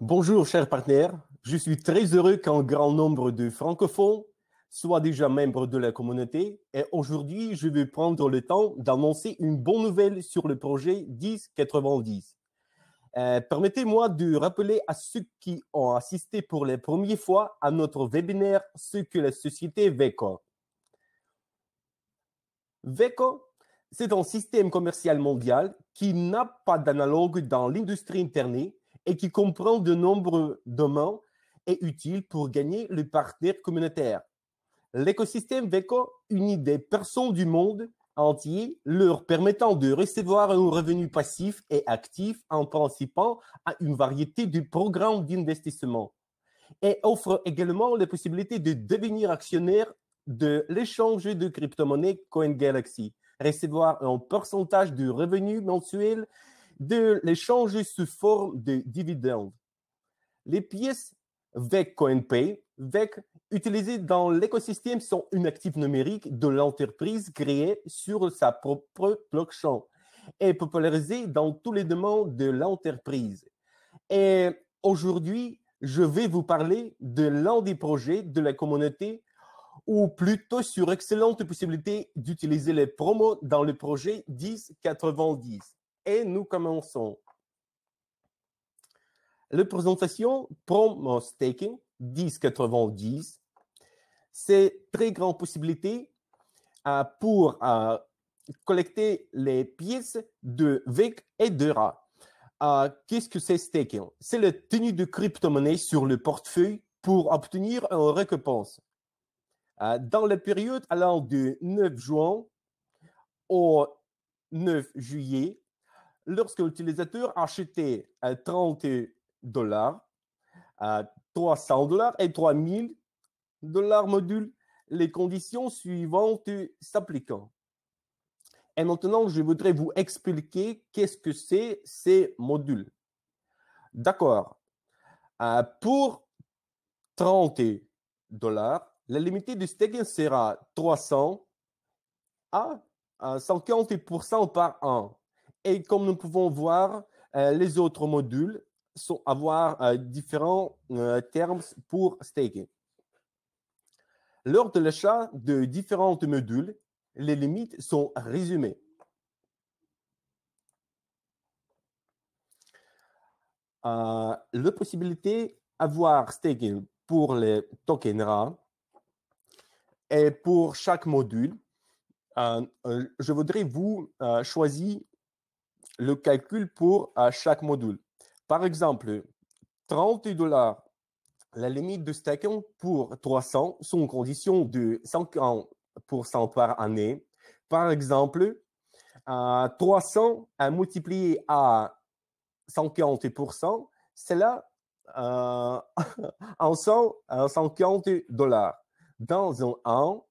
Bonjour, chers partenaires. Je suis très heureux qu'un grand nombre de francophones soient déjà membres de la communauté et aujourd'hui, je vais prendre le temps d'annoncer une bonne nouvelle sur le projet 1090. Euh, permettez-moi de rappeler à ceux qui ont assisté pour la première fois à notre webinaire ce que la société VECO. VECO, c'est un système commercial mondial qui n'a pas d'analogue dans l'industrie Internet et qui comprend de nombreux domaines est utile pour gagner le partenaire communautaire. L'écosystème VECO unit des personnes du monde entier, leur permettant de recevoir un revenu passif et actif en participant à une variété de programmes d'investissement et offre également la possibilité de devenir actionnaire de l'échange de crypto-monnaie CoinGalaxy, recevoir un pourcentage de revenus mensuels de l'échanger sous forme de dividendes. Les pièces VEC CoinPay, VEC utilisées dans l'écosystème sont une actif numérique de l'entreprise créée sur sa propre blockchain et popularisée dans tous les domaines de l'entreprise. Et aujourd'hui, je vais vous parler de l'un des projets de la communauté ou plutôt sur excellente possibilité d'utiliser les promos dans le projet 1090 et nous commençons. La présentation Promo Staking 1090, c'est très grande possibilité euh, pour euh, collecter les pièces de VEC et de RA. Euh, qu'est-ce que c'est staking C'est la tenue de crypto-monnaie sur le portefeuille pour obtenir une récompense. dans la période allant du 9 juin au 9 juillet, lorsque l'utilisateur achetait à 30 dollars, à euh, 300 dollars et 3000 dollars module, les conditions suivantes s'appliquant. Et maintenant, je voudrais vous expliquer qu'est-ce que c'est ces modules. D'accord. Euh, pour 30 dollars, la limite du staking sera 300 à 50% euh, par an. Et comme nous pouvons voir, euh, les autres modules sont avoir euh, différents euh, termes pour staking. Lors de l'achat de différents modules, les limites sont résumées. la possibilité d'avoir staking pour les tokens RA et pour chaque module, je voudrais vous choisir le calcul pour à chaque module. Par exemple, 30 dollars, la limite de stacking pour 300 sont condition de 50% par année. Par exemple, 300 à multiplier à 140 cela euh, en 140 150 euh, dollars. Dans un an,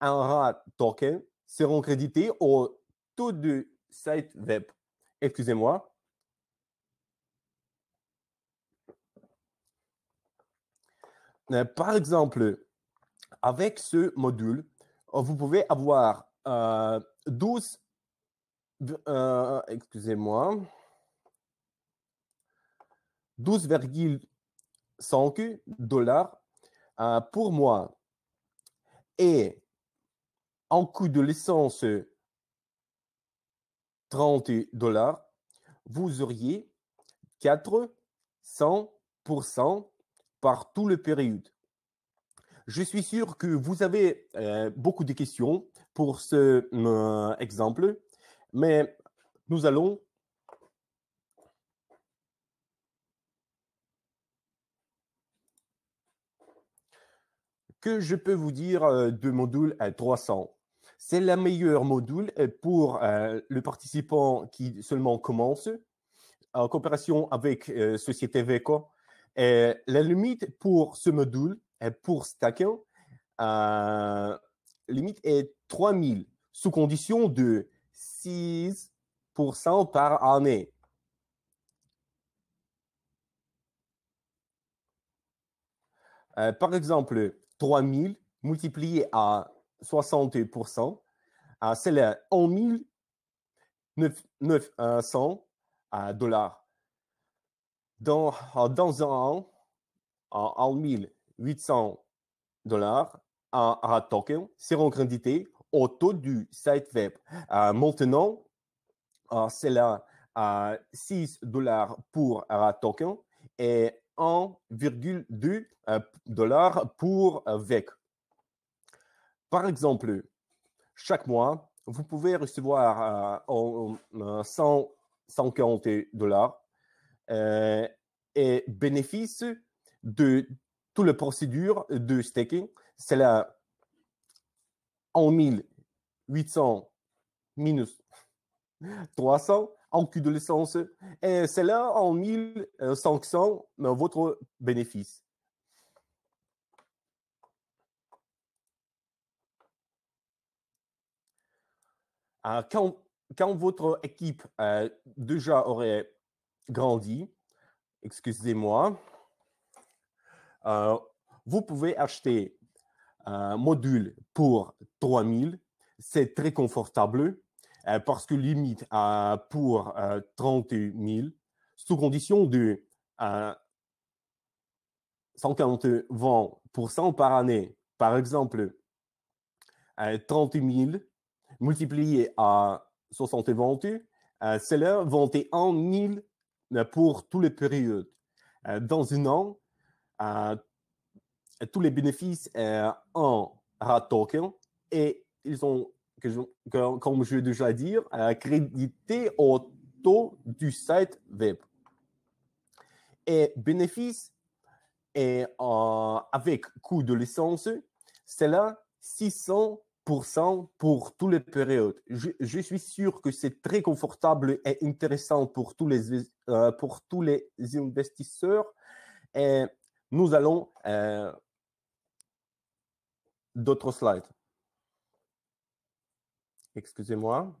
un RAT token seront crédités au taux de site web excusez-moi. Euh, par exemple, avec ce module, euh, vous pouvez avoir euh, 12, euh, excusez-moi, 12,5 dollars pour moi. Et en coût de licence 30 dollars, vous auriez 400% par tout le période. Je suis sûr que vous avez euh, beaucoup de questions pour ce euh, exemple, mais nous allons que je peux vous dire euh, de module à 300 c'est le meilleur module euh, pour euh, le participant qui seulement commence en coopération avec euh, Société Veco. la limite pour ce module, pour Stacker, limite est 3000 sous condition de 6% par année. par exemple, 3000 multiplié à 60%. Ah, c'est le 1.900 900 euh, euh, dollars. Dans, ah, dans un an, ah, en 1800 dollars à, à token seront crédités au taux du site web. Euh, maintenant, c'est là 6 dollars pour un token et 1,2 dollars pour VEC. Par exemple, chaque mois, vous pouvez recevoir euh, en, 150 euh, dollars euh, et bénéfice de toute les procédure de staking. C'est là en 1800 minus 300 en de l'essence et c'est là en 1500 votre bénéfice. Euh, quand, quand, votre équipe euh, déjà aurait grandi, excusez-moi, euh, vous pouvez acheter un module pour 3000. C'est très confortable parce que limite pour 30 000 sous condition de 140% par année. Par exemple, 30 000 multiplié à 72, euh, cela être en 000 pour toutes les périodes. Euh, dans un an, euh, tous les bénéfices euh, en RAT token et ils sont, comme je vais déjà dit, accrédités au taux du site web. Et bénéfices et, euh, avec coût de licence, c'est là 600 pour tous les périodes. Je, je suis sûr que c'est très confortable et intéressant pour tous les, euh, pour tous les investisseurs. Et nous allons euh, d'autres slides. Excusez-moi.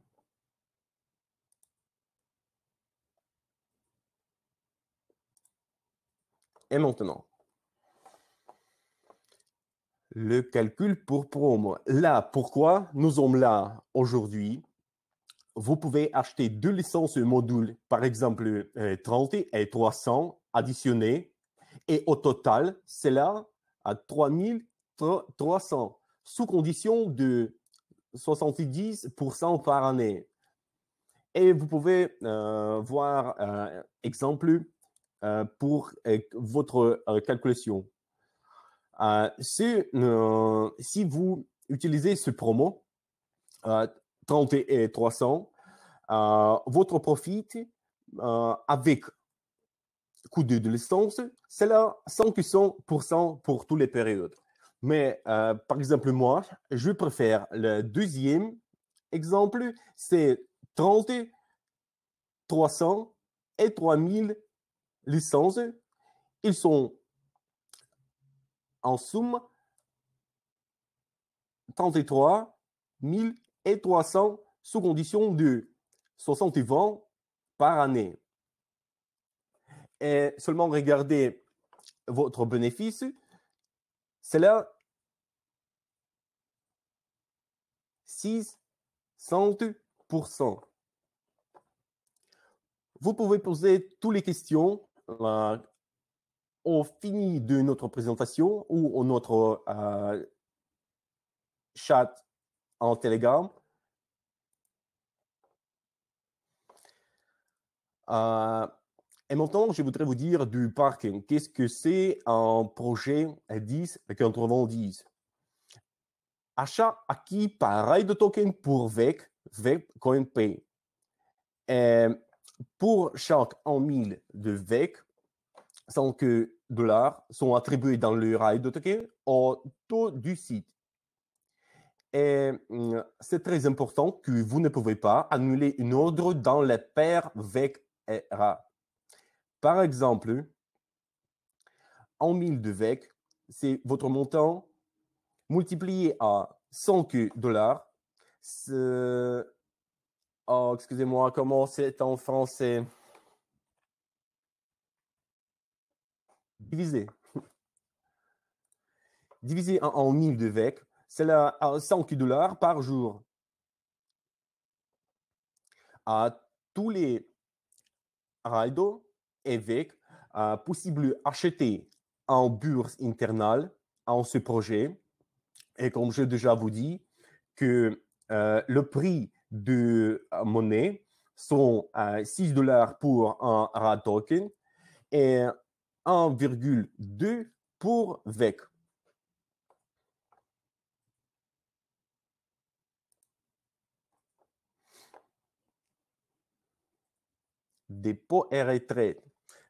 Et maintenant, le calcul pour promo. Là, pourquoi nous sommes là aujourd'hui Vous pouvez acheter deux licences modules, par exemple 30 euh, et 300 additionnés et au total, c'est là à 3300, sous condition de 70% par année. Et vous pouvez euh, voir un euh, exemple pour votre calculation. Euh, si, euh, si vous utilisez ce promo, 30 euh, et 300, votre profit avec coût de licence, c'est là 100% pour toutes les périodes. Mais par exemple, moi, je préfère le deuxième exemple, c'est 30, 300 et 3000 licences. Ils sont en somme 33 300 sous condition de 60 ventes par année. Et seulement regardez votre bénéfice. c'est là 600%. Vous pouvez poser toutes les questions. Euh, on finit de notre présentation ou notre euh, chat en Telegram. Euh, et maintenant, je voudrais vous dire du parking. Qu'est-ce que c'est un projet 10 nous trouvant 10 Achat acquis pareil de token pour VEC, VEC CoinPay. pour chaque 1000 de VEC, 100 dollars sont attribués dans le rail de token au taux du site. Et mm, c'est très important que vous ne pouvez pas annuler une ordre dans la paire VEC et RA. Par exemple, en 1000 de VEC, c'est votre montant multiplié à 100 dollars. excusez-moi, comment c'est en français? Divisé divisé en, mille 1000 de VEC, c'est 100 dollars par jour. À tous les rados et e euh, possible acheter en bourse internale en ce projet. Et comme je déjà vous dis, que euh, le prix de euh, monnaie sont 6 dollars pour un RAD token et 1,2 pour VEC. Dépôt et retrait.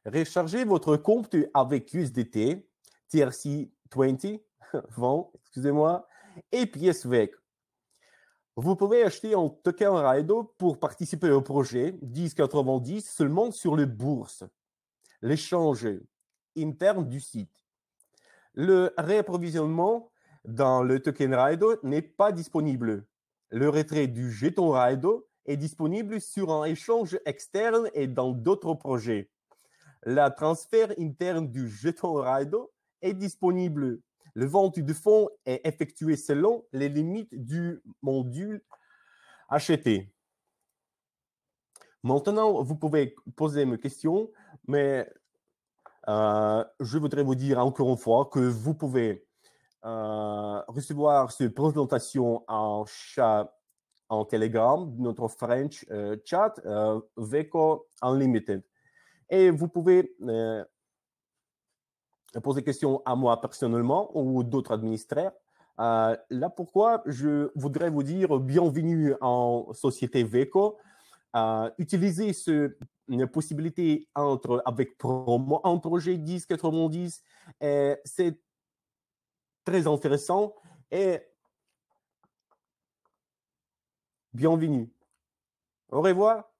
Rechargez votre compte avec USDT, TRC20, excusez-moi, et pièce VEC. Vous pouvez acheter un token Raido pour participer au projet 1090 seulement sur les bourses. L'échange interne du site. Le réapprovisionnement dans le token Raido n'est pas disponible. Le retrait du jeton Raido est disponible sur un échange externe et dans d'autres projets. La transfert interne du jeton Raido est disponible. Le vente de fonds est effectué selon les limites du module acheté. Maintenant, vous pouvez poser mes questions, mais euh, je voudrais vous dire encore une fois que vous pouvez euh, recevoir cette présentation en chat en Telegram, notre French euh, chat, euh, Veco Unlimited. Et vous pouvez poser des questions à moi personnellement ou d'autres administrateurs. là, pourquoi je voudrais vous dire bienvenue en Société Veco. Euh, utiliser ce, possibilité entre, avec promo, un projet 10 et c'est très intéressant et bienvenue. Au revoir.